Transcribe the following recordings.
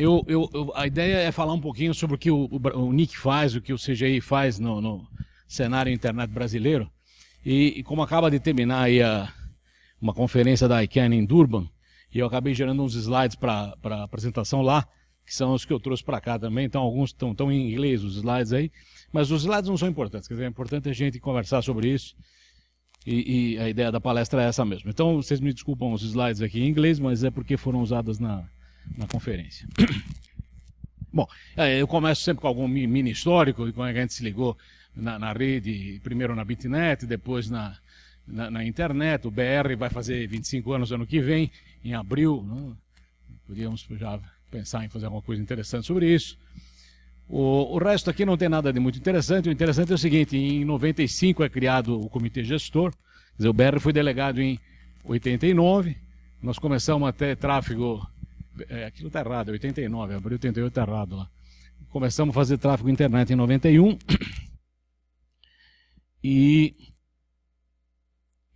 Eu, eu, eu, a ideia é falar um pouquinho sobre o que o, o, o Nick faz, o que o CGI faz no, no cenário internet brasileiro. E, e, como acaba de terminar aí a, uma conferência da ICANN em Durban, e eu acabei gerando uns slides para a apresentação lá, que são os que eu trouxe para cá também. Então, alguns estão tão em inglês, os slides aí. Mas os slides não são importantes. Quer dizer, é importante a gente conversar sobre isso. E, e a ideia da palestra é essa mesmo. Então, vocês me desculpam os slides aqui em inglês, mas é porque foram usadas na, na conferência. Bom, é, eu começo sempre com algum mini histórico como é que a gente se ligou na, na rede, primeiro na Bitnet, depois na, na, na, internet. O BR vai fazer 25 anos ano que vem, em abril. Né? Podíamos já pensar em fazer alguma coisa interessante sobre isso. O, o resto aqui não tem nada de muito interessante. O interessante é o seguinte: em 95 é criado o comitê gestor, quer dizer, o BR foi delegado em 89. Nós começamos a ter tráfego é, aquilo tá errado, 89, abril 88 tá errado lá. Começamos a fazer tráfego internet em 91 e,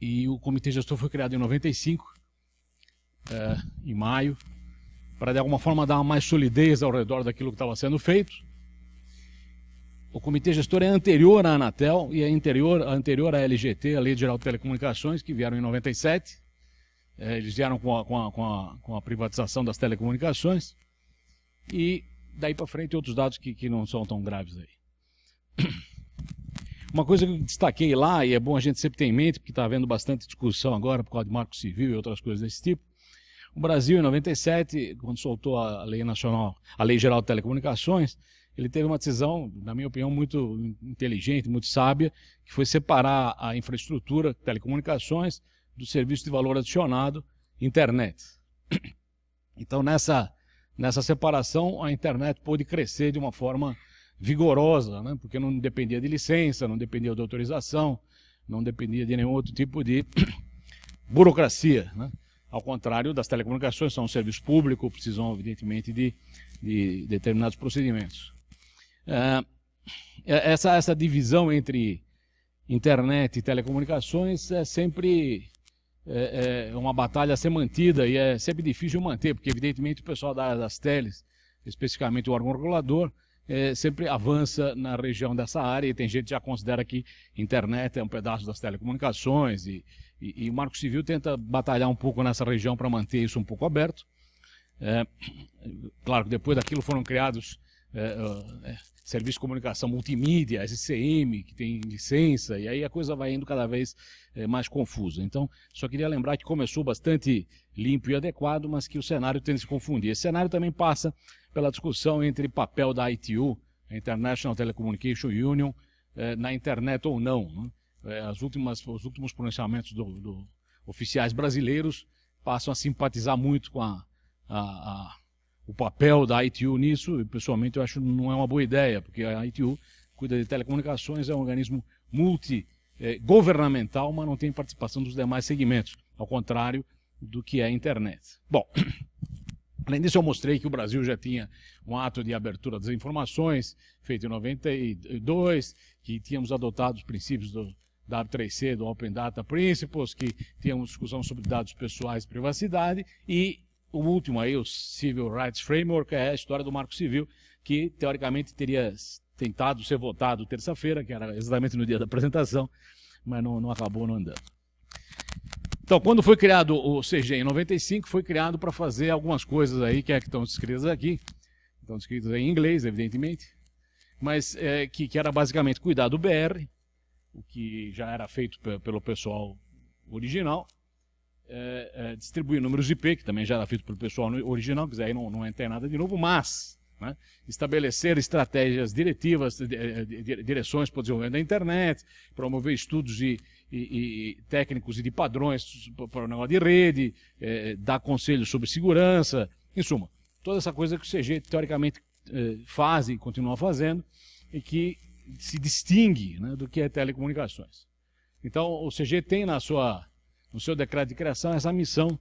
e o comitê gestor foi criado em 95, é, em maio, para de alguma forma dar mais solidez ao redor daquilo que estava sendo feito. O comitê gestor é anterior à Anatel e é anterior, anterior à LGT, a Lei Geral de Telecomunicações, que vieram em 97. É, eles vieram com a, com, a, com, a, com a, privatização das telecomunicações e daí para frente outros dados que, que não são tão graves aí. Uma coisa que eu destaquei lá, e é bom a gente sempre ter em mente, porque está havendo bastante discussão agora por causa de marco civil e outras coisas desse tipo, o Brasil, em 97, quando soltou a lei nacional, a lei geral de telecomunicações, ele teve uma decisão, na minha opinião, muito inteligente, muito sábia, que foi separar a infraestrutura, telecomunicações, do serviço de valor adicionado, internet. Então, nessa, nessa separação, a internet pôde crescer de uma forma vigorosa, né? porque não dependia de licença, não dependia de autorização, não dependia de nenhum outro tipo de burocracia. Né? Ao contrário das telecomunicações, são um serviço público, precisam, evidentemente, de, de determinados procedimentos. É, é essa, essa divisão entre internet e telecomunicações é sempre é, é, uma batalha a ser mantida e é sempre difícil manter, porque evidentemente o pessoal da área das teles, especificamente o órgão regulador, é, sempre avança na região dessa área e tem gente que já considera que internet é um pedaço das telecomunicações e, e, e o Marco Civil tenta batalhar um pouco nessa região para manter isso um pouco aberto. É, claro que depois daquilo foram criados é, é, é, serviço de comunicação multimídia, SCM, que tem licença, e aí a coisa vai indo cada vez é, mais confusa. Então, só queria lembrar que começou bastante limpo e adequado, mas que o cenário tende a se confundir. Esse cenário também passa pela discussão entre papel da ITU, International Telecommunication Union, é, na internet ou não. Né? É, as últimas, os últimos pronunciamentos do, do oficiais brasileiros passam a simpatizar muito com a, a, a o papel da ITU nisso, pessoalmente eu acho que não é uma boa ideia, porque a ITU cuida de telecomunicações, é um organismo multigovernamental, eh, mas não tem participação dos demais segmentos, ao contrário do que é a internet. Bom, além disso eu mostrei que o Brasil já tinha um ato de abertura das informações, feito em 92, que tínhamos adotado os princípios do W3C, do Open Data Principles, que tínhamos discussão sobre dados pessoais e privacidade, e o último aí, o Civil Rights Framework, é a história do Marco Civil, que teoricamente teria tentado ser votado terça-feira, que era exatamente no dia da apresentação, mas não, não acabou não andando. Então, quando foi criado o CG em 95, foi criado para fazer algumas coisas aí que, é, que estão descritas aqui, estão escritas em inglês, evidentemente, mas é, que, que, era basicamente cuidar do BR, o que já era feito pelo pessoal original, eh, eh, distribuir números IP, que também já era feito pelo pessoal original, que aí não, não nada de novo, mas né, estabelecer estratégias diretivas, eh, direções para o desenvolvimento da internet, promover estudos e, e, e técnicos e de padrões para o negócio de rede, é, dar conselhos sobre segurança, em suma, toda essa coisa que o CG teoricamente faz e continua fazendo e que se distingue né, do que é telecomunicações. Então, o CG tem na sua no seu decreto de criação, essa missão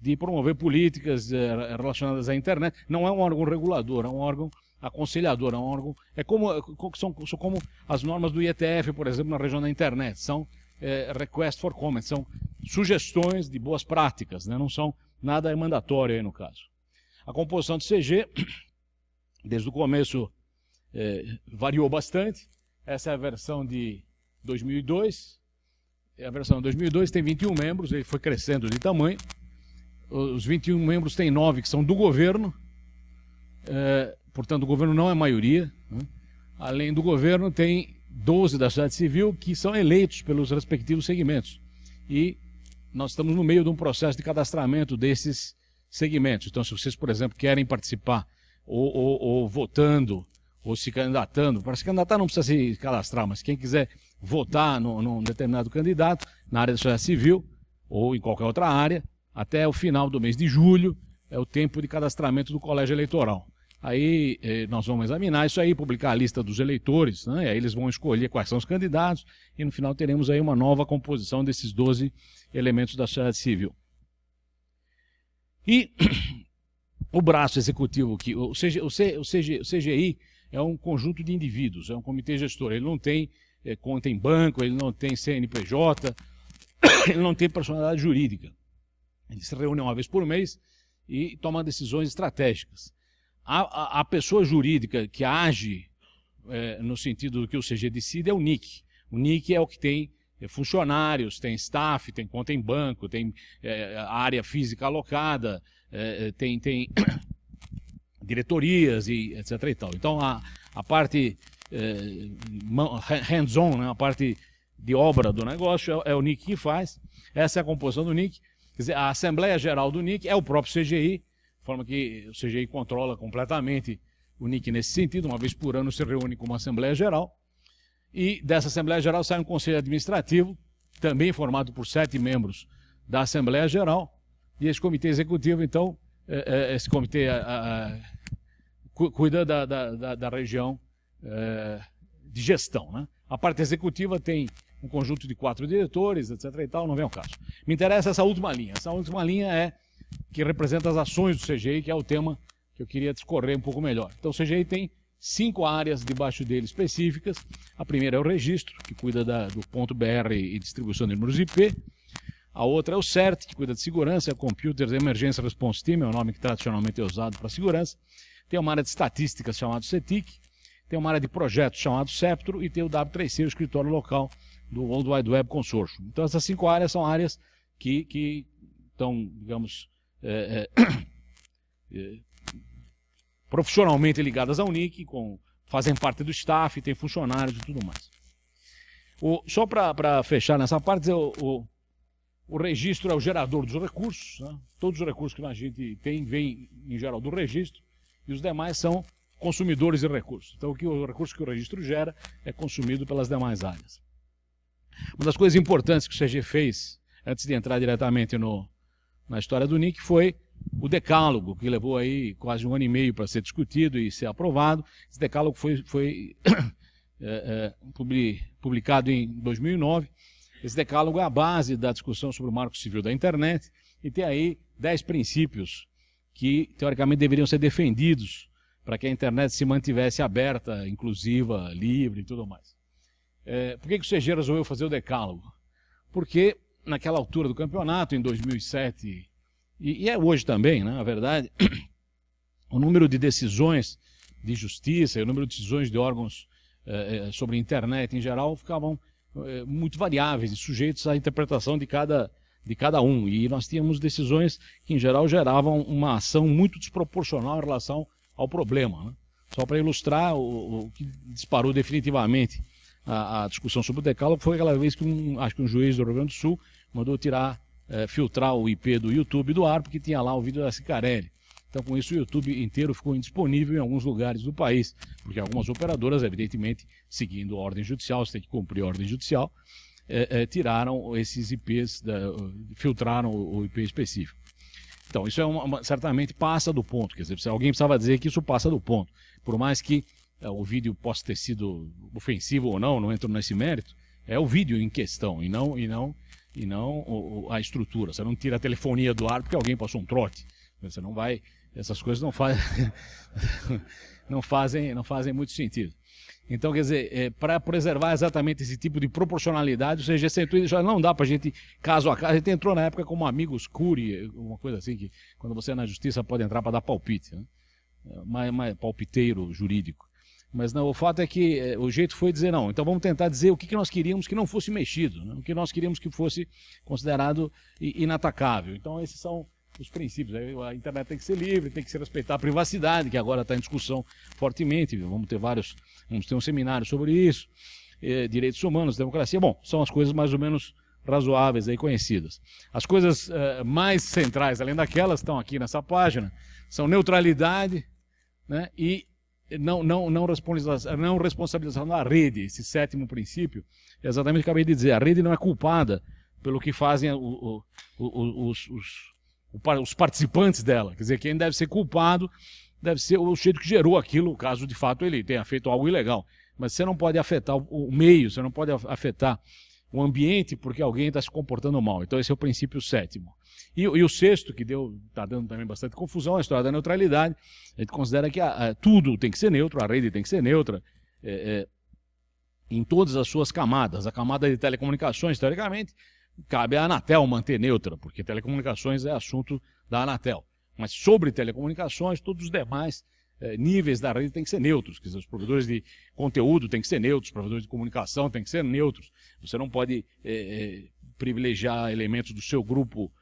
de promover políticas eh, relacionadas à internet. Não é um órgão regulador, é um órgão aconselhador, é um órgão. É como, é, são, são como as normas do IETF, por exemplo, na região da internet. São é, for comments, são sugestões de boas práticas, né? não são nada mandatório aí no caso. A composição do CG, desde o começo, é, variou bastante. Essa é a versão de 2002, é a versão 2002 tem 21 membros, ele foi crescendo de tamanho. Os 21 membros têm 9 que são do governo, é, portanto o governo não é maioria. Né? Além do governo, tem 12 da sociedade civil que são eleitos pelos respectivos segmentos. E nós estamos no meio de um processo de cadastramento desses segmentos. Então, se vocês, por exemplo, querem participar ou, ou, ou votando ou se candidatando. Para se candidatar não precisa se cadastrar, mas quem quiser votar num, num determinado candidato na área da sociedade civil ou em qualquer outra área, até o final do mês de julho é o tempo de cadastramento do colégio eleitoral. Aí eh, nós vamos examinar isso aí, publicar a lista dos eleitores, né? e aí eles vão escolher quais são os candidatos, e no final teremos aí uma nova composição desses 12 elementos da sociedade civil. E o braço executivo, que, o, CG, o, o, CG, o CGI, é um conjunto de indivíduos, é um comitê gestor. Ele não tem é, conta em banco, ele não tem CNPJ, ele não tem personalidade jurídica. Ele se reúne uma vez por mês e toma decisões estratégicas. A, a, a pessoa jurídica que age é, no sentido do que o CG decide é o NIC. O NIC é o que tem eh, funcionários, tem staff, tem conta em banco, tem é, área física alocada, é, tem, tem diretorias e etc e tal. Então a, a parte eh, hands-on, né, a parte de obra do negócio é, é, o Nick que faz. Essa é a composição do Nick. Quer dizer, a Assembleia Geral do Nick é o próprio CGI, de forma que o CGI controla completamente o Nick nesse sentido. Uma vez por ano se reúne com uma Assembleia Geral. E dessa Assembleia Geral sai um Conselho Administrativo, também formado por sete membros da Assembleia Geral. E esse Comitê Executivo, então, é, é, esse Comitê cuida da, da, da, da região é, de gestão. Né? A parte executiva tem um conjunto de quatro diretores, etc. e tal, não vem ao caso. Me interessa essa última linha. Essa última linha é que representa as ações do CGI, que é o tema que eu queria discorrer um pouco melhor. Então, o CGI tem cinco áreas debaixo dele específicas. A primeira é o registro, que cuida da, do ponto BR e distribuição de números IP. A outra é o CERT, que cuida de segurança, Computers emergência, Response Team, é o nome que tradicionalmente é usado para segurança. Tem uma área de estatísticas chamada CETIC, tem uma área de projetos chamado CEPTRO e tem o W3C, o escritório local do World Wide Web Consortium. Então essas cinco áreas são áreas que, que estão, digamos, é, é, é, profissionalmente ligadas ao NIC, com, fazem parte do staff, tem funcionários e tudo mais. O, só para fechar nessa parte, o, o, o, registro é o gerador dos recursos. Né? Todos os recursos que a gente tem vêm, em geral, do registro e os demais são consumidores de recursos. Então, o, que, o recurso que o registro gera é consumido pelas demais áreas. Uma das coisas importantes que o CG fez, antes de entrar diretamente no, na história do NIC, foi o decálogo, que levou aí quase um ano e meio para ser discutido e ser aprovado. Esse decálogo foi, foi é, é, publicado em 2009. Esse decálogo é a base da discussão sobre o marco civil da internet e tem aí dez princípios que teoricamente deveriam ser defendidos para que a internet se mantivesse aberta, inclusiva, livre e tudo mais. É, por que, que o CG resolveu fazer o decálogo? Porque naquela altura do campeonato, em 2007, e, e é hoje também, né, na verdade, o número de decisões de justiça e o número de decisões de órgãos eh, sobre a internet em geral ficavam eh, muito variáveis e sujeitos à interpretação de cada de cada um. E nós tínhamos decisões que, em geral, geravam uma ação muito desproporcional em relação ao problema. Né? Só para ilustrar, o, o, que disparou definitivamente a, a, discussão sobre o decálogo foi aquela vez que um, acho que um juiz do Rio Grande do Sul mandou tirar, eh, filtrar o IP do YouTube do ar, porque tinha lá o vídeo da Cicarelli. Então, com isso, o YouTube inteiro ficou indisponível em alguns lugares do país, porque algumas operadoras, evidentemente, seguindo a ordem judicial, você tem que cumprir a ordem judicial, é, é, tiraram esses IPs, da, filtraram o, o IP específico. Então, isso é uma, uma, certamente passa do ponto. Quer dizer, alguém precisava dizer que isso passa do ponto. Por mais que é, o vídeo possa ter sido ofensivo ou não, não entro nesse mérito, é o vídeo em questão e não e não e não o, a estrutura. Você não tira a telefonia do ar porque alguém passou um trote. Você não vai, essas coisas não não fazem não fazem muito sentido. Então, quer dizer, é, para preservar exatamente esse tipo de proporcionalidade, o CG 130 já não dá para a gente, caso a caso, a gente entrou na época como amigos curi, uma coisa assim, que quando você é na justiça pode entrar para dar palpite, né? mais, mais palpiteiro jurídico. Mas não, o fato é que é, o jeito foi dizer não. Então vamos tentar dizer o que, que nós queríamos que não fosse mexido, né? o que nós queríamos que fosse considerado inatacável. Então esses são os princípios. A internet tem que ser livre, tem que se respeitar a privacidade, que agora está em discussão fortemente. Vamos ter vários, vamos ter um seminário sobre isso. Eh, direitos humanos, democracia. Bom, são as coisas mais ou menos razoáveis aí conhecidas. As coisas eh, mais centrais, além daquelas, estão aqui nessa página, são neutralidade né, e não, não, não, responsabilização, não responsabilização da rede, esse sétimo princípio, é exatamente o que eu acabei de dizer, a rede não é culpada pelo que fazem o, o, o, os, os, os participantes dela. Quer dizer, quem deve ser culpado deve ser o jeito que gerou aquilo, caso de fato ele tenha feito algo ilegal. Mas você não pode afetar o meio, você não pode afetar o ambiente porque alguém está se comportando mal. Então esse é o princípio sétimo. E, e o sexto, que deu está dando também bastante confusão, é a história da neutralidade. A gente considera que a, ah, a, ah, tudo tem que ser neutro, a rede tem que ser neutra. É, é, em todas as suas camadas. A camada de telecomunicações, teoricamente, cabe à Anatel manter neutra, porque telecomunicações é assunto da Anatel. Mas sobre telecomunicações, todos os demais eh, níveis da rede têm que ser neutros. Quer dizer, os provedores de conteúdo têm que ser neutros, os provedores de comunicação têm que ser neutros. Você não pode eh, eh, privilegiar elementos do seu grupo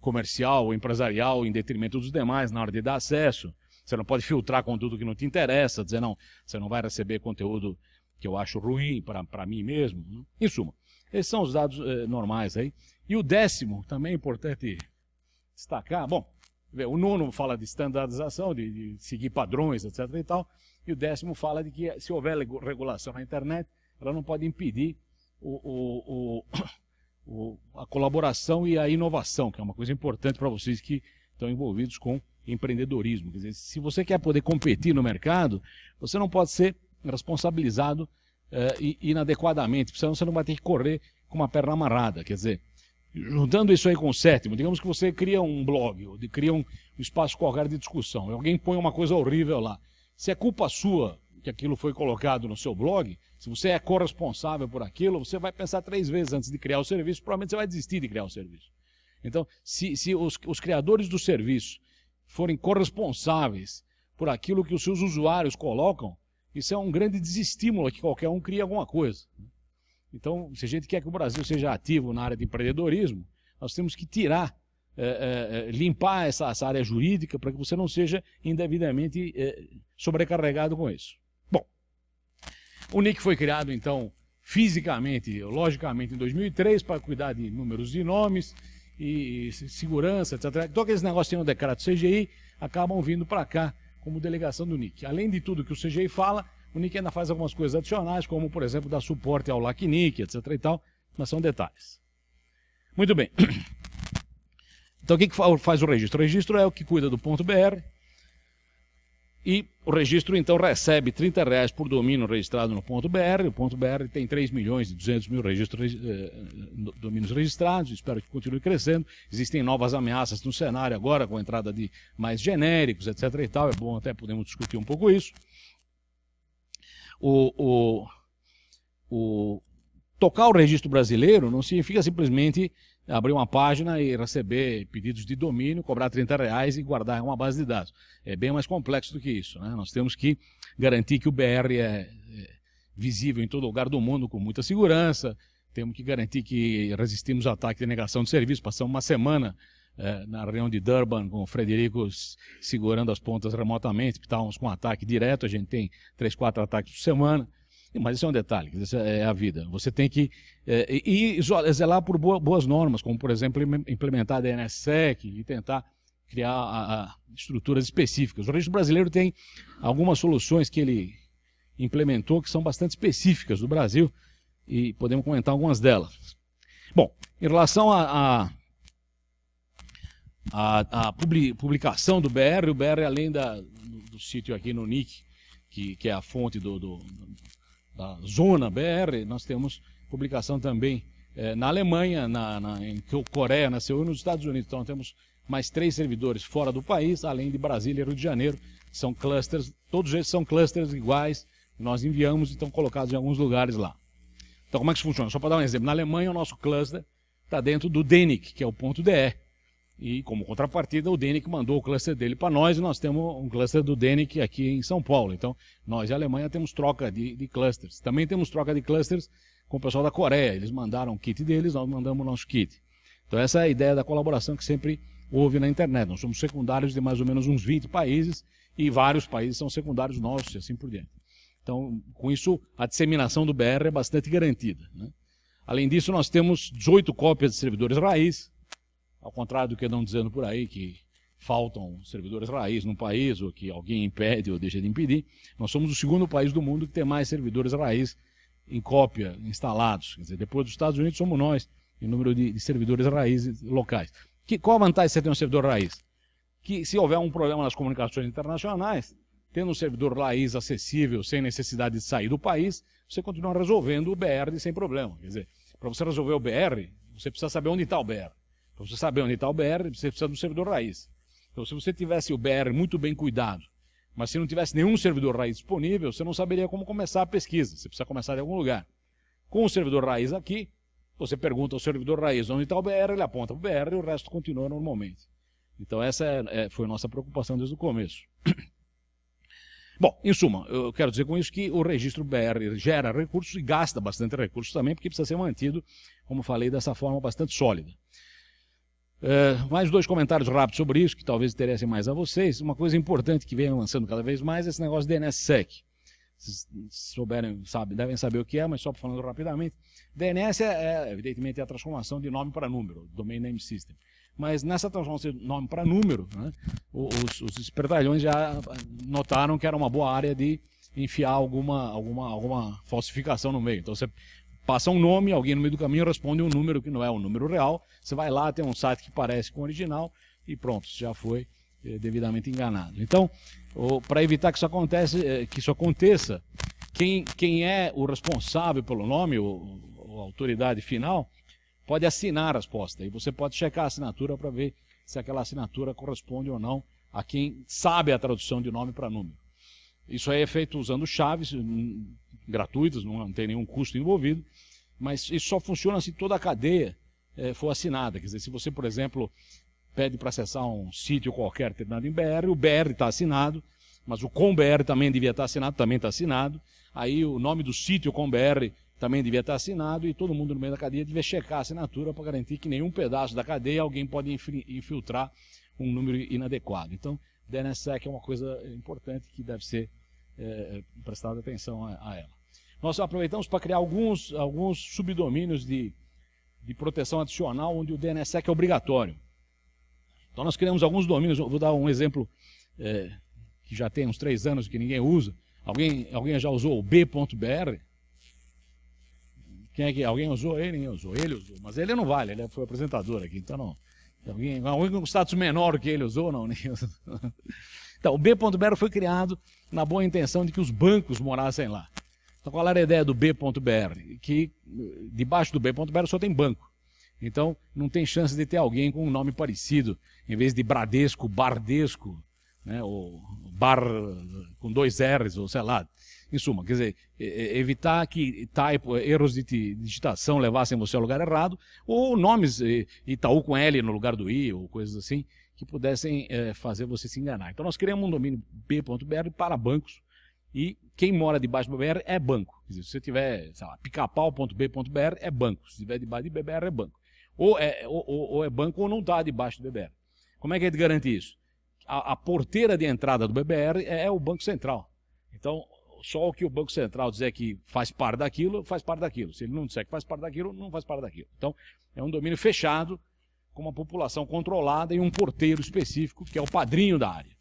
comercial ou empresarial em detrimento dos demais na hora de dar acesso. Você não pode filtrar conteúdo que não te interessa, dizer, não, você não vai receber conteúdo que eu acho ruim para mim mesmo. Né? Em suma, esses são os dados eh, normais aí. E o décimo, também é importante destacar. Bom, o nono fala de standardização, de, de, seguir padrões, etc. e tal. E o décimo fala de que se houver regulação na internet, ela não pode impedir o, o, o, a colaboração e a inovação, que é uma coisa importante para vocês que estão envolvidos com empreendedorismo. Quer dizer, se você quer poder competir no mercado, você não pode ser responsabilizado é, inadequadamente, senão você não vai ter que correr com uma perna amarrada. Quer dizer, juntando isso aí com o sétimo, digamos que você cria um blog, ou cria um, espaço qualquer de discussão, alguém põe uma coisa horrível lá. Se é culpa sua que aquilo foi colocado no seu blog, se você é corresponsável por aquilo, você vai pensar três vezes antes de criar o serviço, provavelmente você vai desistir de criar o serviço. Então, se, se os, os criadores do serviço forem corresponsáveis por aquilo que os seus usuários colocam, isso é um grande desestímulo que qualquer um cria alguma coisa. Então, se a gente quer que o Brasil seja ativo na área de empreendedorismo, nós temos que tirar, é, é, limpar essa, essa, área jurídica para que você não seja indevidamente é, sobrecarregado com isso. Bom, o NIC foi criado, então, fisicamente, logicamente, em 2003, para cuidar de números de nomes e segurança, etc. Então, aqueles negócios que tem no decreto CGI acabam vindo para cá como delegação do NIC. Além de tudo que o CGI fala, o NIC ainda faz algumas coisas adicionais, como, por exemplo, dar suporte ao LACNIC, etc. e tal, mas são detalhes. Muito bem. Então, o que faz o registro? O registro é o que cuida do ponto .br, e o registro, então, recebe 30 reais por domínio registrado no ponto .br. O ponto .br tem 3 milhões e 200 mil registros, eh, domínios registrados. Espero que continue crescendo. Existem novas ameaças no cenário agora, com a entrada de mais genéricos, etc. E tal. É bom até podemos discutir um pouco isso. O, o, o tocar o registro brasileiro não significa simplesmente abrir uma página e receber pedidos de domínio, cobrar 30 reais e guardar uma base de dados. É bem mais complexo do que isso. Né? Nós temos que garantir que o BR é, é visível em todo lugar do mundo com muita segurança, temos que garantir que resistimos ao ataque de negação de serviço. Passamos uma semana eh, na reunião de Durban com o Frederico segurando as pontas remotamente, estávamos com um ataque direto, a gente tem três, quatro ataques por semana. Mas isso é um detalhe, isso é, é a vida. Você tem que é, e zelar por boas normas, como por exemplo implementar a DNSSEC e tentar criar a, a estruturas específicas. O registro brasileiro tem algumas soluções que ele implementou que são bastante específicas do Brasil e podemos comentar algumas delas. Bom, em relação a, a, a publicação do BR, o BR além da, do, do sítio aqui no NIC, que, que é a fonte do, do, da zona BR, nós temos publicação também eh, na Alemanha, na, na, em Coreia, nasceu e nos Estados Unidos. Então temos mais três servidores fora do país, além de Brasília e Rio de Janeiro, que são clusters, todos eles são clusters iguais, nós enviamos e estão colocados em alguns lugares lá. Então como é que isso funciona? Só para dar um exemplo, na Alemanha o nosso cluster está dentro do DENIC, que é o ponto e como contrapartida, o Denik mandou o cluster dele para nós e nós temos um cluster do Denik aqui em São Paulo. Então, nós e a Alemanha temos troca de, de clusters. Também temos troca de clusters com o pessoal da Coreia. Eles mandaram o kit deles, nós mandamos o nosso kit. Então, essa é a ideia da colaboração que sempre houve na internet. Nós somos secundários de mais ou menos uns 20 países e vários países são secundários nossos e assim por diante. Então, com isso, a disseminação do BR é bastante garantida. Né? Além disso, nós temos 18 cópias de servidores raiz, ao contrário do que estão dizendo por aí, que faltam servidores raiz no país, ou que alguém impede ou deixa de impedir, nós somos o segundo país do mundo que tem mais servidores raiz em cópia instalados. Quer dizer, depois dos Estados Unidos somos nós, em número de, de servidores raiz locais. Que, qual a vantagem de você ter um servidor raiz? Que se houver um problema nas comunicações internacionais, tendo um servidor raiz acessível, sem necessidade de sair do país, você continua resolvendo o BR sem problema. Quer dizer, para você resolver o BR, você precisa saber onde está o BR. Para você saber onde está o BR, você precisa de um servidor raiz. Então, se você tivesse o BR muito bem cuidado, mas se não tivesse nenhum servidor raiz disponível, você não saberia como começar a pesquisa. Você precisa começar de algum lugar. Com o servidor raiz aqui, você pergunta ao servidor raiz onde está o BR, ele aponta para o BR e o resto continua normalmente. Então, essa é, é, foi nossa preocupação desde o começo. Bom, em suma, eu quero dizer com isso que o registro BR gera recursos e gasta bastante recursos também, porque precisa ser mantido, como falei, dessa forma bastante sólida. É, mais dois comentários rápidos sobre isso, que talvez interessem mais a vocês. Uma coisa importante que vem lançando cada vez mais é esse negócio de DNSSEC. Vocês souberem, sabe, devem saber o que é, mas só falando rapidamente. DNS é, é evidentemente, é a transformação de nome para número, Domain Name System. Mas nessa transformação de nome para número, né, os, os espertalhões já notaram que era uma boa área de enfiar alguma, alguma, alguma falsificação no meio. Então você passa um nome, alguém no meio do caminho responde um número que não é um número real. Você vai lá, tem um site que parece com o original e pronto, já foi eh, devidamente enganado. Então, para evitar que isso, acontece, eh, que isso aconteça, quem, quem é o responsável pelo nome, ou, ou a autoridade final, pode assinar a resposta. E você pode checar a assinatura para ver se aquela assinatura corresponde ou não a quem sabe a tradução de nome para número. Isso aí é feito usando chaves, gratuitas, não, não tem nenhum custo envolvido, mas isso só funciona se toda a cadeia é, for assinada. Quer dizer, se você, por exemplo, pede para acessar um sítio qualquer terminado em BR, o BR está assinado, mas o ComBR também devia estar tá assinado, também está assinado. Aí o nome do sítio ComBR também devia estar tá assinado e todo mundo no meio da cadeia devia checar a assinatura para garantir que nenhum pedaço da cadeia alguém pode infiltrar um número inadequado. Então, DNSSEC é uma coisa importante que deve ser é, prestada atenção a, a ela. Nós aproveitamos para criar alguns, alguns subdomínios de, de proteção adicional, onde o DNSSEC é obrigatório. Então nós criamos alguns domínios, vou dar um exemplo é, que já tem uns três anos que ninguém usa. Alguém, alguém já usou o b.br? Quem é que, alguém usou ele? Ninguém usou. Ele usou, mas ele não vale, ele foi apresentador aqui, então não. Alguém, alguém com status menor que ele usou, não, ninguém usou. Então, o b.br foi criado na boa intenção de que os bancos morassem lá. Então, qual era a ideia do B.br? Que debaixo do B.br só tem banco. Então, não tem chance de ter alguém com um nome parecido, em vez de Bradesco, Bardesco, né, ou Bar com dois R's, ou sei lá. Em suma, quer dizer, evitar que type, erros de digitação levassem você ao lugar errado, ou nomes Itaú com L no lugar do I, ou coisas assim, que pudessem é, fazer você se enganar. Então, nós criamos um domínio B.br para bancos, e quem mora debaixo do BBR é banco. Dizer, se você tiver, sei lá, picapau.b.br é banco. Se tiver debaixo de BBR é banco. Ou é, ou, ou é banco ou não está debaixo do BBR. Como é que a gente garante isso? A, a porteira de entrada do BBR é, é o Banco Central. Então, só o que o Banco Central dizer que faz parte daquilo, faz parte daquilo. Se ele não disser que faz parte daquilo, não faz parte daquilo. Então, é um domínio fechado, com uma população controlada e um porteiro específico, que é o padrinho da área.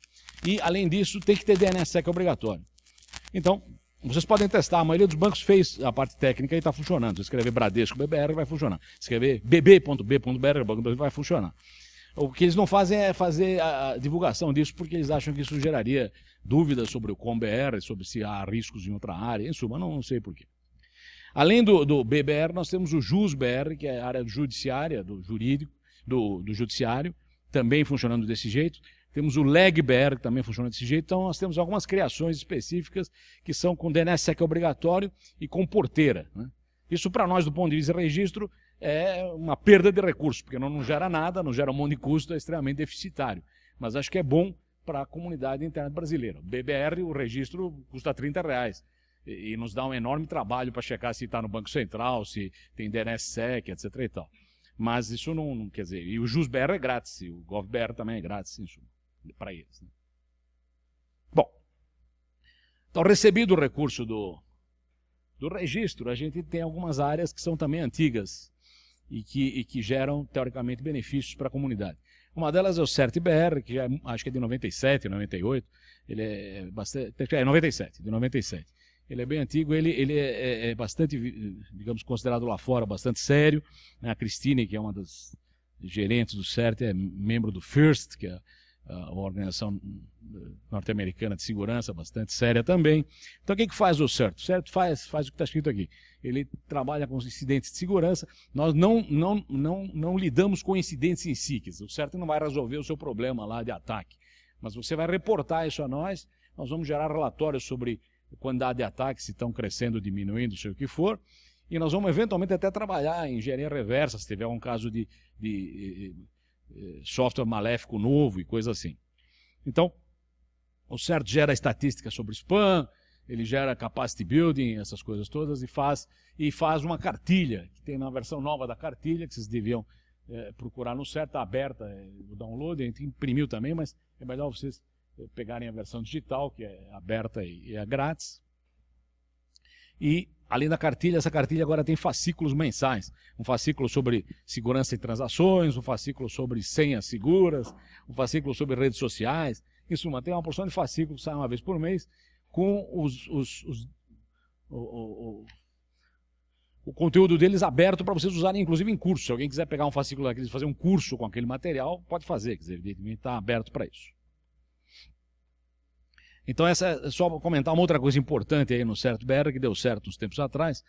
E, além disso, tem que ter DNSSEC obrigatório. Então, vocês podem testar, a maioria dos bancos fez a parte técnica e está funcionando. Se escrever Bradesco BBR vai funcionar. Se escrever bb.b.br, vai funcionar. O que eles não fazem é fazer a divulgação disso, porque eles acham que isso geraria dúvidas sobre o ComBR, sobre se há riscos em outra área, em suma, não, não sei porquê. Além do, do, BBR, nós temos o JUSBR, que é a área judiciária, do jurídico, do, do judiciário, também funcionando desse jeito. Temos o Legbear, que também funciona desse jeito. Então, nós temos algumas criações específicas que são com DNSSEC obrigatório e com porteira. Né? Isso, para nós, do ponto de vista de registro, é uma perda de recursos, porque não, não gera nada, não gera um monte de custo, é extremamente deficitário. Mas acho que é bom para a comunidade interna brasileira. BBR, o registro custa 30 reais e, e nos dá um enorme trabalho para checar se está no Banco Central, se tem DNSSEC, etc. E tal. Mas isso não, não quer dizer. E o JusBR é grátis, o GovBR também é grátis, em suma para eles. Né? Bom, então recebido o recurso do, do registro, a gente tem algumas áreas que são também antigas e que, e que geram, teoricamente, benefícios para a comunidade. Uma delas é o CERT-BR, que é, acho que é de 97, 98, ele é, é bastante, é 97, de 97. Ele é bem antigo, ele, ele é, é, é bastante, digamos, considerado lá fora bastante sério. Né? A Cristine, que é uma das gerentes do CERT, é membro do FIRST, que é uma organização hum, eh, norte-americana de segurança bastante séria também. Então, o que, que faz o certo O certo faz, faz o que está escrito aqui. Ele trabalha com os incidentes de segurança. Nós não, não, não, não lidamos com incidentes em si. O certo não vai resolver o seu problema lá de ataque. Mas você vai reportar isso a nós. Nós vamos gerar relatórios sobre quantidade de ataques, se estão crescendo, diminuindo, sei o que for. E nós vamos eventualmente até trabalhar em engenharia reversa, se tiver um caso de, de eh, eh, software maléfico novo e coisa assim. Então, o CERT gera estatística sobre spam, ele gera capacity building, essas coisas todas, e faz, e faz uma cartilha, que tem na versão nova da cartilha, que vocês deviam é, procurar no CERT, está aberta é, o download, a gente imprimiu também, mas é melhor vocês pegarem a versão digital, que é aberta e é grátis. E além da cartilha, essa cartilha agora tem fascículos mensais. Um fascículo sobre segurança em transações, um fascículo sobre senhas seguras, um fascículo sobre redes sociais. Em suma, tem uma porção de fascículos que sai uma vez por mês com os, os, os o, o, o, o, conteúdo deles aberto para vocês usarem, inclusive em curso. Se alguém quiser pegar um fascículo daqueles e fazer um curso com aquele material, pode fazer, quer dizer, evidentemente está aberto para isso. Então, essa é, é só comentar uma outra coisa importante aí no Certo BR, que deu certo uns tempos atrás.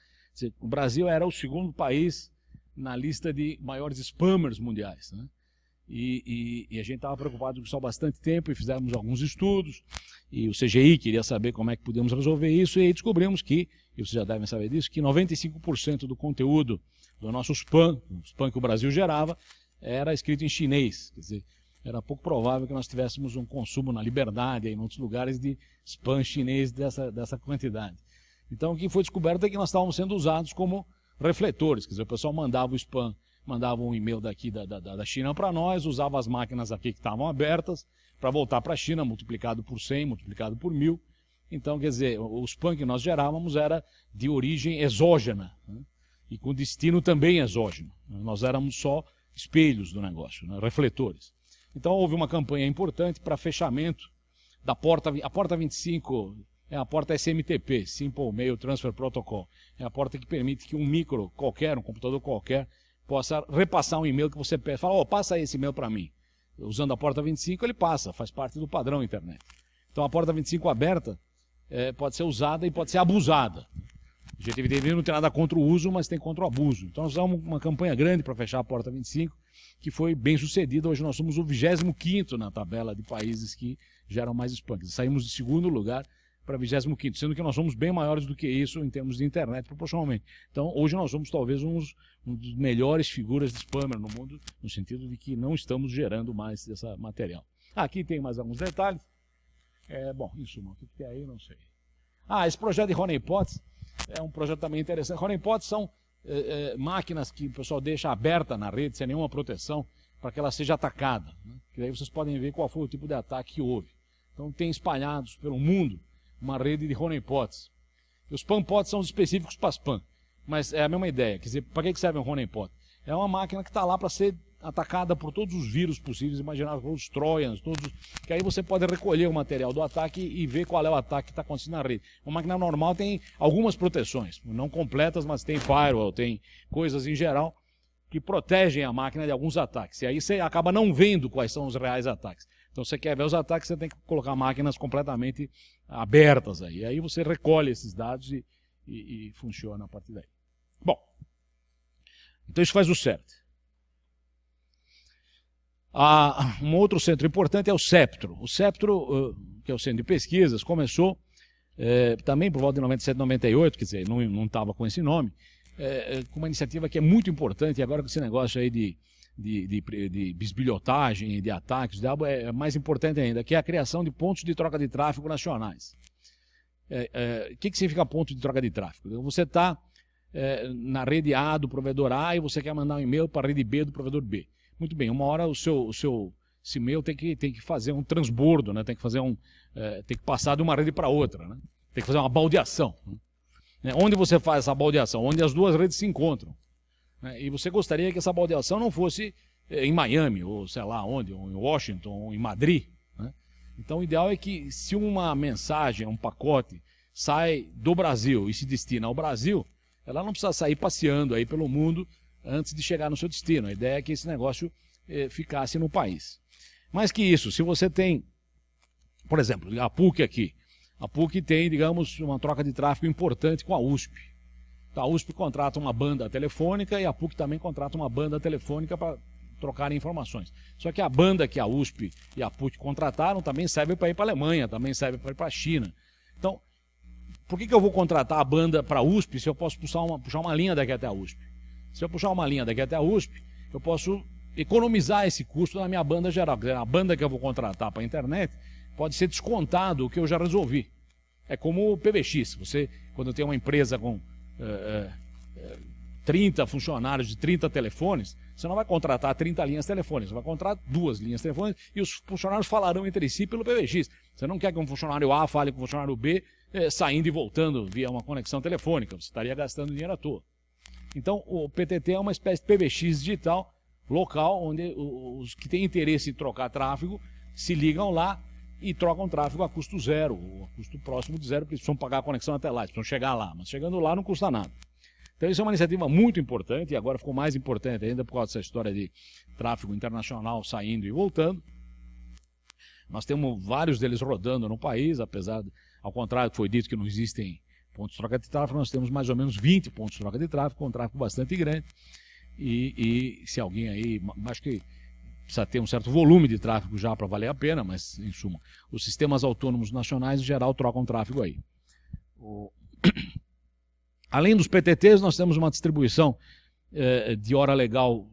O Brasil era o segundo país na lista de maiores spammers mundiais. Né? E, e, e, a gente estava preocupado com isso há bastante tempo e fizemos alguns estudos. E o CGI queria saber como é que podemos resolver isso. E aí descobrimos que, e vocês já devem saber disso, que 95% do conteúdo do nosso spam, o spam que o Brasil gerava, era escrito em chinês. Quer dizer, era pouco provável que nós tivéssemos um consumo na Liberdade, em outros lugares, de spam chinês dessa, dessa quantidade. Então, o que foi descoberto é que nós estávamos sendo usados como refletores, quer dizer, o pessoal mandava o spam, mandava um e-mail daqui da, da, da China para nós, usava as máquinas aqui que estavam abertas para voltar para a China, multiplicado por 100, multiplicado por mil. Então, quer dizer, o spam que nós gerávamos era de origem exógena né? e com destino também exógeno. Nós éramos só espelhos do negócio, né? refletores. Então houve uma campanha importante para fechamento da porta, a porta 25 é a porta SMTP, Simple Mail Transfer Protocol. É a porta que permite que um micro qualquer, um computador qualquer, possa repassar um e-mail que você pede. Fala, oh, passa esse e-mail para mim. Usando a porta 25, ele passa, faz parte do padrão internet. Então a porta 25 aberta é, pode ser usada e pode ser abusada. O GTVD não tem nada contra o uso, mas tem contra o abuso. Então nós usamos uma campanha grande para fechar a porta 25 que foi bem sucedida. Hoje nós somos o 25 na tabela de países que geram mais spam. Saímos de segundo lugar para 25, sendo que nós somos bem maiores do que isso em termos de internet proporcionalmente. Então, hoje nós somos talvez uns, um dos melhores figuras de spammer no mundo, no sentido de que não estamos gerando mais esse material. Aqui tem mais alguns detalhes. É, bom, isso. o que, tem aí, não sei. Ah, esse projeto de Potts é um projeto também interessante. Potts são é, é, máquinas que o pessoal deixa aberta na rede, sem nenhuma proteção, para que ela seja atacada. Né? E aí vocês podem ver qual foi o tipo de ataque que houve. Então tem espalhados pelo mundo uma rede de honeypots. E os panpots são específicos para as pan, mas é a mesma ideia. Quer dizer, para que serve um honeypot? É uma máquina que está lá para ser atacada por todos os vírus possíveis, imaginados, todos os trojans, todos que aí você pode recolher o material do ataque e ver qual é o ataque que está acontecendo na rede. Uma máquina normal tem algumas proteções, não completas, mas tem firewall, tem coisas em geral que protegem a máquina de alguns ataques. E aí você acaba não vendo quais são os reais ataques. Então você quer ver os ataques, você tem que colocar máquinas completamente abertas aí. Aí você recolhe esses dados e, e, e funciona a partir daí. Bom, então isso faz o certo. Ah, um outro centro importante é o Ceptro. O Ceptro, eh, que é o centro de pesquisas, começou é, também por volta de 97, 98, quer dizer, não estava com esse nome, é, com uma iniciativa que é muito importante, e agora com esse negócio aí de, de, de, de bisbilhotagem, de ataques, é, é, mais importante ainda, que é a criação de pontos de troca de tráfego nacionais. O é, que, que significa ponto de troca de tráfego? Você está na rede A do provedor A e você quer mandar um e-mail para a rede B do provedor B. Muito bem, uma hora o seu, o seu esse mail tem que, tem que fazer um transbordo, né? tem que fazer um. É, tem que passar de uma rede para outra. Né? Tem que fazer uma baldeação. Né? É, onde você faz essa baldeação? Onde as duas redes se encontram. Né? E você gostaria que essa baldeação não fosse é, em Miami, ou sei lá onde, ou em Washington, ou em Madrid. Né? Então o ideal é que se uma mensagem, um pacote, sai do Brasil e se destina ao Brasil, ela não precisa sair passeando aí pelo mundo antes de chegar no seu destino. A ideia é que esse negócio eh, ficasse no país. Mais que isso, se você tem, por exemplo, a PUC aqui. A PUC tem, digamos, uma troca de tráfego importante com a USP. a USP contrata uma banda telefônica e a PUC também contrata uma banda telefônica para trocarem informações. Só que a banda que a USP e a PUC contrataram também serve para ir para a Alemanha, também serve para ir para a China. Então, por que, que eu vou contratar a banda para a USP se eu posso puxar uma, puxar uma linha daqui até a USP? Se eu puxar uma linha daqui até a USP, eu posso economizar esse custo na minha banda geral. A banda que eu vou contratar para a internet pode ser descontado o que eu já resolvi. É como o PBX. Você, quando tem uma empresa com é, é, 30 funcionários de 30 telefones, você não vai contratar 30 linhas telefônicas, você vai contratar duas linhas telefônicas e os funcionários falarão entre si pelo PBX. Você não quer que um funcionário A fale com o funcionário B, é, saindo e voltando via uma conexão telefônica. Você estaria gastando dinheiro à toa. Então, o PTT é uma espécie de PBX digital local, onde os que têm interesse em trocar tráfego se ligam lá e trocam tráfego a custo zero, a custo próximo de zero, porque precisam pagar a conexão até lá, precisam chegar lá, mas chegando lá não custa nada. Então isso é uma iniciativa muito importante e agora ficou mais importante ainda por causa dessa história de tráfego internacional saindo e voltando. Nós temos vários deles rodando no país, apesar, de, ao contrário, foi dito que não existem pontos de troca de tráfego, nós temos mais ou menos 20 pontos de troca de tráfego, um tráfego bastante grande. E, e se alguém aí, acho que precisa ter um certo volume de tráfego já para valer a pena, mas em suma, os sistemas autônomos nacionais em geral trocam tráfego aí. O... Além dos PTTs, nós temos uma distribuição eh, de hora legal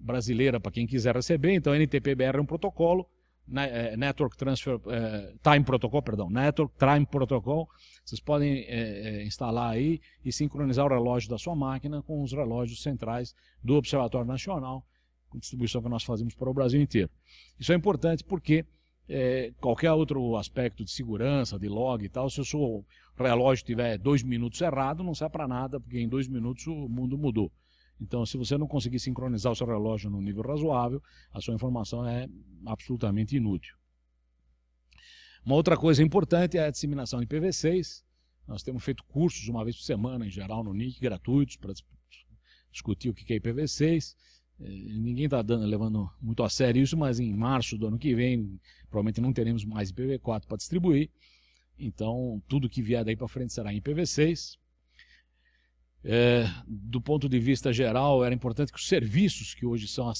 brasileira para quem quiser receber, então NTPBR é um protocolo, eh, network Transfer eh, Time Protocol, perdão, Network Time Protocol. Vocês podem eh, instalar aí e sincronizar o relógio da sua máquina com os relógios centrais do Observatório Nacional, com distribuição que nós fazemos para o Brasil inteiro. Isso é importante porque qualquer outro aspecto de segurança, de log e tal, se o seu relógio tiver dois minutos errado, não serve para nada, porque em dois minutos o mundo mudou. Então, se você não conseguir sincronizar o seu relógio no nível razoável, a sua informação é absolutamente inútil. Uma outra coisa importante é a disseminação de IPv6. Nós temos feito cursos uma vez por semana, em geral, no NIC, gratuitos, para discutir o que é IPv6. Eh, ninguém está levando muito a sério isso, mas em março do ano que vem, provavelmente não teremos mais IPv4 para distribuir. Então, tudo que vier daí para frente será em IPv6. É, do ponto de vista geral, era importante que os serviços que hoje são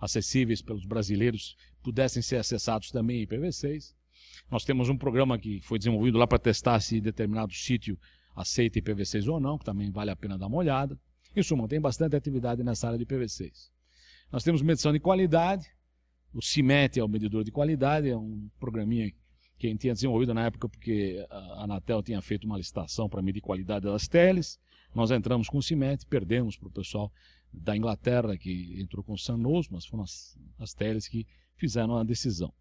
acessíveis pelos brasileiros pudessem ser acessados também IPv6. Nós temos um programa que foi desenvolvido lá para testar se determinado sítio aceita IPv6 ou não, que também vale a pena dar uma olhada. Em suma, tem bastante atividade nessa área de IPv6. Nós temos medição de qualidade, o CIMET é o medidor de qualidade, é um programinha que a gente tinha desenvolvido na época porque a Anatel tinha feito uma licitação para medir qualidade das teles. Nós entramos com o Cimet, perdemos para o pessoal da Inglaterra, que entrou com o Sanos, mas foram as, as teles que fizeram a decisão.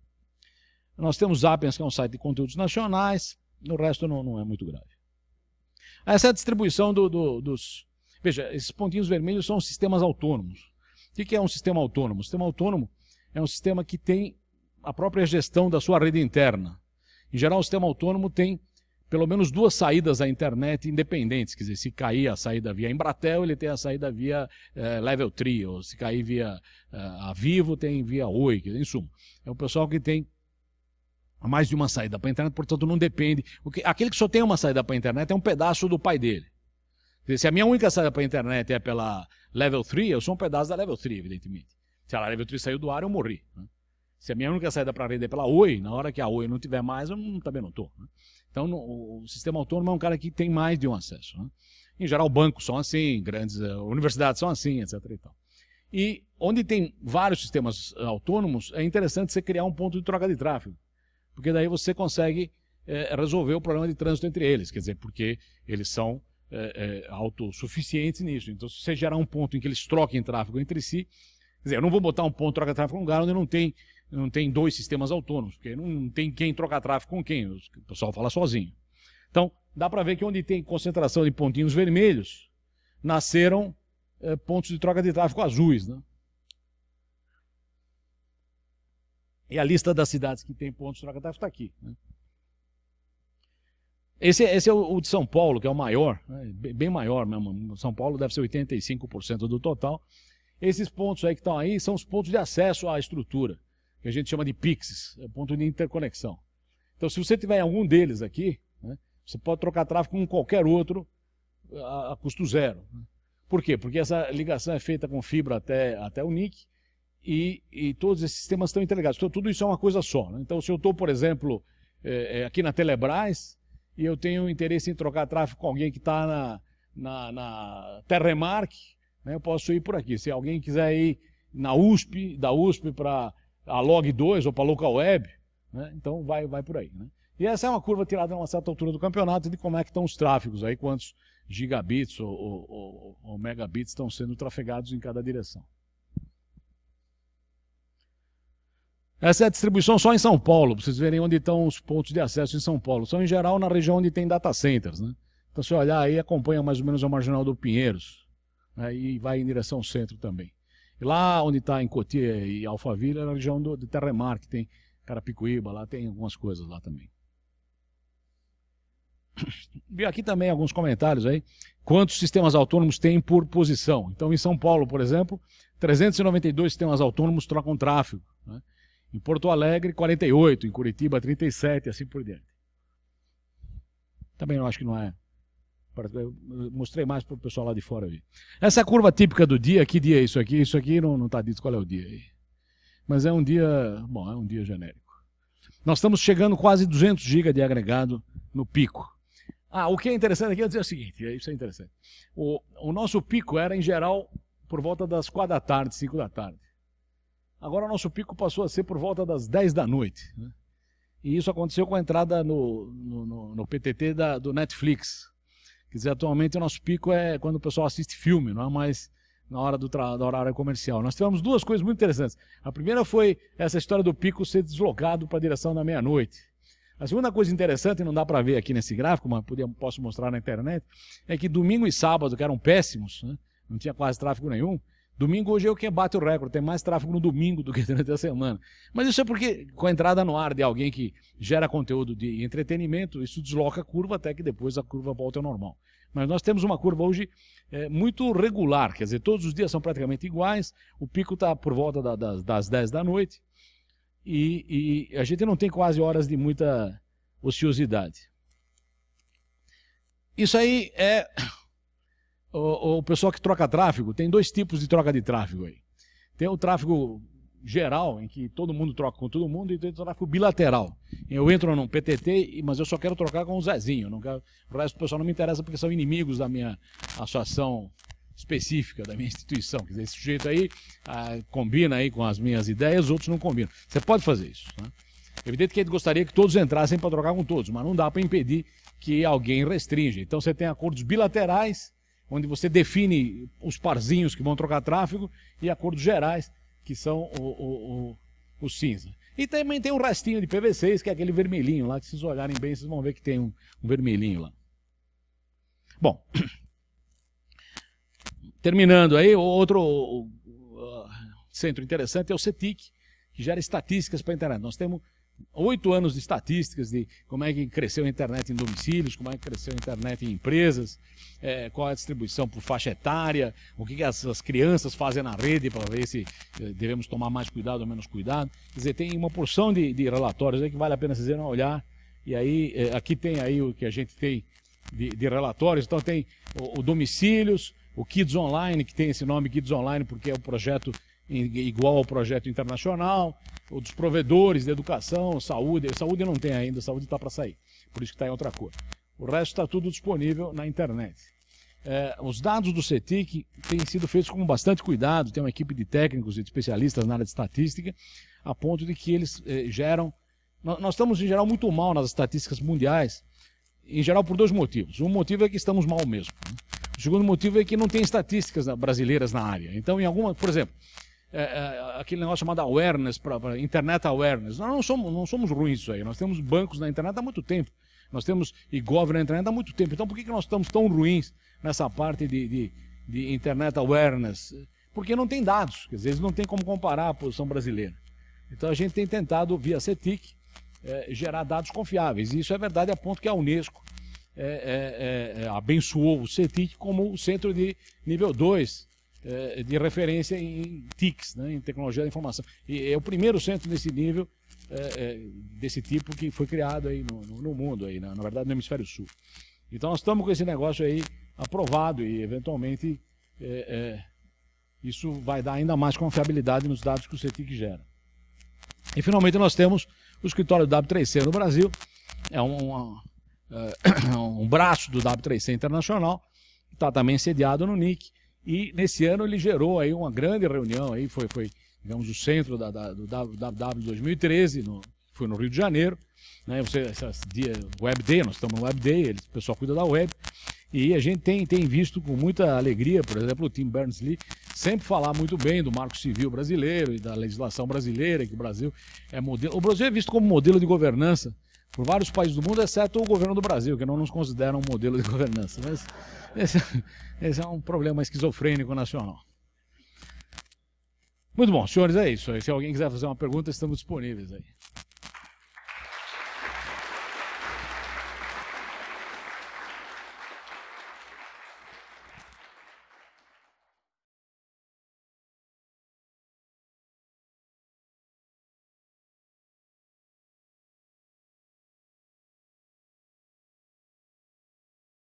Nós temos Apens, que é um site de conteúdos nacionais, no resto não, não é muito grave. Essa é a distribuição do, do, dos. Veja, esses pontinhos vermelhos são sistemas autônomos. O que é um sistema autônomo? sistema autônomo é um sistema que tem a própria gestão da sua rede interna. Em geral, o sistema autônomo tem pelo menos duas saídas à internet independentes. Quer dizer, se cair a saída via Embratel, ele tem a saída via eh, Level 3, ou se cair via eh, a Vivo, tem via Oi, dizer, em suma. É o pessoal que tem mais de uma saída para a internet, portanto não depende. Que, aquele que só tem uma saída para a internet é um pedaço do pai dele. Dizer, se a minha única saída para a internet é pela Level 3, eu sou um pedaço da Level 3, evidentemente. Se a Level 3 saiu do ar, eu morri. Né? Se a minha única saída para a rede é pela Oi, na hora que a Oi não tiver mais, eu não, também não estou. Né? Então, o sistema autônomo é um cara que tem mais de um acesso. Né? Em geral, bancos são assim, grandes eh, universidades são assim, etc. E, tal. e onde tem vários sistemas eh, autônomos, é interessante você criar um ponto de troca de tráfego, porque daí você consegue é, resolver o problema de trânsito entre eles, quer dizer, porque eles são é, é, autossuficientes nisso. Então, se você gerar um ponto em que eles troquem tráfego entre si, quer dizer, eu não vou botar um ponto de troca de tráfego em um lugar onde não tem não tem dois sistemas autônomos, porque não tem quem trocar tráfego com quem, o pessoal fala sozinho. Então, dá para ver que onde tem concentração de pontinhos vermelhos, nasceram é, pontos de troca de tráfego azuis. Né? E a lista das cidades que tem pontos de troca de tráfego está aqui. Né? Esse, esse, é o, de São Paulo, que é o maior, né? bem maior mesmo. São Paulo deve ser 85% do total. Esses pontos aí que estão aí são os pontos de acesso à estrutura que a gente chama de PIXs, é ponto de interconexão. Então, se você tiver algum deles aqui, né, você pode trocar tráfego com qualquer outro a, a custo zero. Né. Por quê? Porque essa ligação é feita com fibra até, até o NIC e, e todos esses sistemas estão interligados. Então, tudo isso é uma coisa só. Né? Então, se eu estou, por exemplo, é, é aqui na Telebrás e eu tenho interesse em trocar tráfego com alguém que está na, na, na Terremark, né? eu posso ir por aqui. Se alguém quiser ir na USP, da USP para a Log2 ou para a Local Web. Né? Então vai, vai por aí. Né? E essa é uma curva tirada a uma certa altura do campeonato de como é que estão os tráfegos aí, quantos gigabits ou, ou, ou, ou megabits estão sendo trafegados em cada direção. Essa é a distribuição só em São Paulo, para vocês verem onde estão os pontos de acesso em São Paulo. São, em geral, na região onde tem data centers. Né? Então, se olhar aí, acompanha mais ou menos a marginal do Pinheiros né? e vai em direção ao centro também. E lá onde está em Cotia e Alphaville é a região do, de Terremar, que tem Carapicuíba, lá tem algumas coisas lá também. Vi aqui também alguns comentários aí. Quantos sistemas autônomos tem por posição? Então, em São Paulo, por exemplo, 392 sistemas autônomos trocam tráfego. Né? Em Porto Alegre, 48. Em Curitiba, 37, assim por diante. Também eu acho que não é Mostrei mais para o pessoal lá de fora ver. Essa curva típica do dia, que dia é isso aqui? Isso aqui não está dito qual é o dia aí. Mas é um dia, bom, é um dia genérico. Nós estamos chegando quase 200 GB de agregado no pico. Ah, o que é interessante aqui é dizer o seguinte, é, isso é interessante. O, o nosso pico era, em geral, por volta das 4 da tarde, 5 da tarde. Agora o nosso pico passou a ser por volta das 10 da noite. Né? E isso aconteceu com a entrada no, no, no, no PTT da, do Netflix. Quer dizer, atualmente o nosso pico é quando o pessoal assiste filme, não é mais na hora do, da hora comercial. Nós tivemos duas coisas muito interessantes. A primeira foi essa história do pico ser deslocado para a direção da meia-noite. A segunda coisa interessante, não dá para ver aqui nesse gráfico, mas podia, posso mostrar na internet, é que domingo e sábado, que eram péssimos, né? não tinha quase tráfego nenhum, Domingo hoje é o que bate o recorde, tem mais tráfego no domingo do que durante a semana. Mas isso é porque, com a entrada no ar de alguém que gera conteúdo de entretenimento, isso desloca a curva até que depois a curva volta ao normal. Mas nós temos uma curva hoje é, muito regular, quer dizer, todos os dias são praticamente iguais, o pico está por volta da, das 10 da noite e, e a gente não tem quase horas de muita ociosidade. Isso aí é o, o pessoal que troca tráfego, tem dois tipos de troca de tráfego aí. Tem o tráfego geral, em que todo mundo troca com todo mundo, e tem o tráfego bilateral. Eu entro num PTT, mas eu só quero trocar com o Zezinho. Não quero, o resto do pessoal não me interessa porque são inimigos da minha associação específica, da minha instituição. Quer dizer, esse sujeito aí ah, combina aí com as minhas ideias, outros não combinam. Você pode fazer isso. Né? É evidente que ele gostaria que todos entrassem para trocar com todos, mas não dá para impedir que alguém restringe. Então você tem acordos bilaterais onde você define os parzinhos que vão trocar tráfego e acordos gerais, que são o, o, o, o cinza. E também tem um restinho de PVCs, que é aquele vermelhinho lá, que se vocês olharem bem, vocês vão ver que tem um, um vermelhinho lá. Bom, terminando aí, outro uh, centro interessante é o CETIC, que gera estatísticas para a internet. Nós temos oito anos de estatísticas de como é que cresceu a internet em domicílios, como é que cresceu a internet em empresas, é, qual é a distribuição por faixa etária, o que, que as, as crianças fazem na rede para ver se é, devemos tomar mais cuidado ou menos cuidado. Quer dizer, tem uma porção de, de relatórios aí que vale a pena vocês irem olhar. E aí, é, aqui tem aí o que a gente tem de, de relatórios, então tem o, o domicílios, o Kids Online, que tem esse nome Kids Online porque é o um projeto igual ao projeto internacional, ou dos provedores de educação, saúde. Saúde não tem ainda, saúde está para sair, por isso que está em outra cor. O resto está tudo disponível na internet. É, os dados do CETIC têm sido feitos com bastante cuidado, tem uma equipe de técnicos e de especialistas na área de estatística, a ponto de que eles é, geram. Nós estamos, em geral, muito mal nas estatísticas mundiais, em geral por dois motivos. Um motivo é que estamos mal mesmo. Né? O segundo motivo é que não tem estatísticas brasileiras na área. Então, em alguma. Por exemplo, é, é, aquele negócio chamado awareness, pra, pra, internet awareness. Nós não somos, não somos ruins isso aí. Nós temos bancos na internet há muito tempo. Nós temos e-government na internet há muito tempo. Então por que, que nós estamos tão ruins nessa parte de, de, de internet awareness? Porque não tem dados, quer dizer, eles não têm como comparar a posição brasileira. Então a gente tem tentado, via CETIC, é, gerar dados confiáveis. E isso é verdade a ponto que a Unesco é, é, é, é abençoou o CETIC como o centro de nível 2 eh, de referência em TICs, né, em tecnologia da informação. E é o primeiro centro desse nível, eh, eh, desse tipo, que foi criado aí no, no, no mundo, aí, na, na, verdade no Hemisfério Sul. Então nós estamos com esse negócio aí aprovado e eventualmente isso vai dar ainda mais confiabilidade nos dados que o CETIC gera. E finalmente nós temos o escritório do W3C no Brasil, é um, um, é um braço do W3C Internacional, está também sediado no NIC, e nesse ano ele gerou aí uma grande reunião, aí foi, foi digamos, o centro da, da, do WW 2013, no, foi no Rio de Janeiro. Né? Você, essas dia, Web Day, nós estamos no Web Day, eles, o pessoal cuida da web. E a gente tem, tem visto com muita alegria, por exemplo, o Tim Berners-Lee sempre falar muito bem do marco civil brasileiro e da legislação brasileira, que o Brasil é modelo. O Brasil é visto como modelo de governança por vários países do mundo, exceto o governo do Brasil, que não nos considera um modelo de governança. Mas esse, esse é um problema esquizofrênico nacional. Muito bom, senhores, é isso. Se alguém quiser fazer uma pergunta, estamos disponíveis aí.